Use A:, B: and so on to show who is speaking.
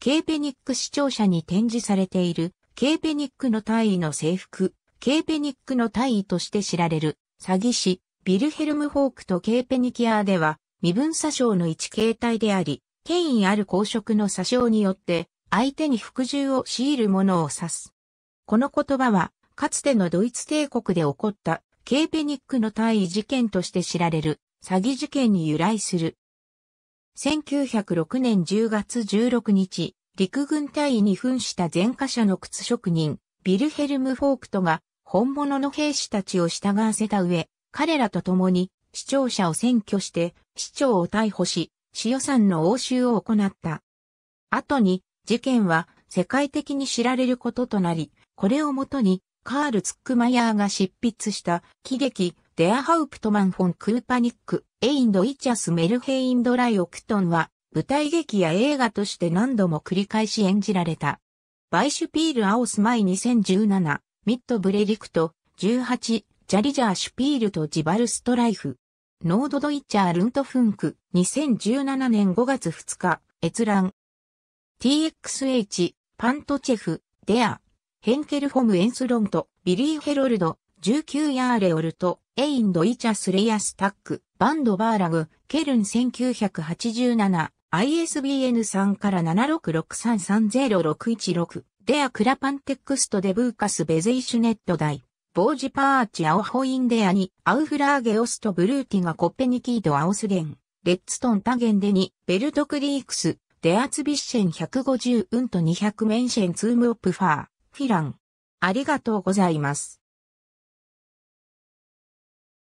A: ケーペニック市庁舎に展示されている、ケーペニックの大尉の制服、ケーペニックの大尉として知られる、詐欺師、ビルヘルム・ホークとケーペニキアーでは、身分詐称の一形態であり、権威ある公職の詐称によって、相手に服従を強いるものを指す。この言葉は、かつてのドイツ帝国で起こった、ケーペニックの大尉事件として知られる、詐欺事件に由来する。1906年10月16日、陸軍隊員に扮した前科者の靴職人、ビルヘルム・フォークトが本物の兵士たちを従わせた上、彼らと共に市庁舎を占拠して市長を逮捕し、市予算の応酬を行った。後に事件は世界的に知られることとなり、これをもとにカール・ツックマヤーが執筆した喜劇デアハウプトマン・フォン・クーパニックエインド・イチャス・メルヘインド・ライ・オクトンは、舞台劇や映画として何度も繰り返し演じられた。バイシュピール・アオス・マイ2017、ミッド・ブレリクト、18、ジャリジャー・シュピールとジバル・ストライフ。ノード・ドイッチャー・ルント・フンク、2017年5月2日、閲覧。TXH、パントチェフ、デア、ヘンケル・フォム・エンスロント、ビリー・ヘロルド、19ヤーレオルト。エインド・イチャス・レイアス・タック、バンド・バーラグ、ケルン1987、ISBN 3から76633061デア・クラパンテックスト・デブーカス・ベゼイシュネット大、ボージ・パーチ・アオホインデアに、アウフラーゲ・オスト・ブルーティがコッペニキード・アオスゲン、レッツトン・タゲンデに、ベルト・クリークス、デアツビッシェン150ウント200メンシェンツームオプファー、フィラン。ありがとうござ
B: います。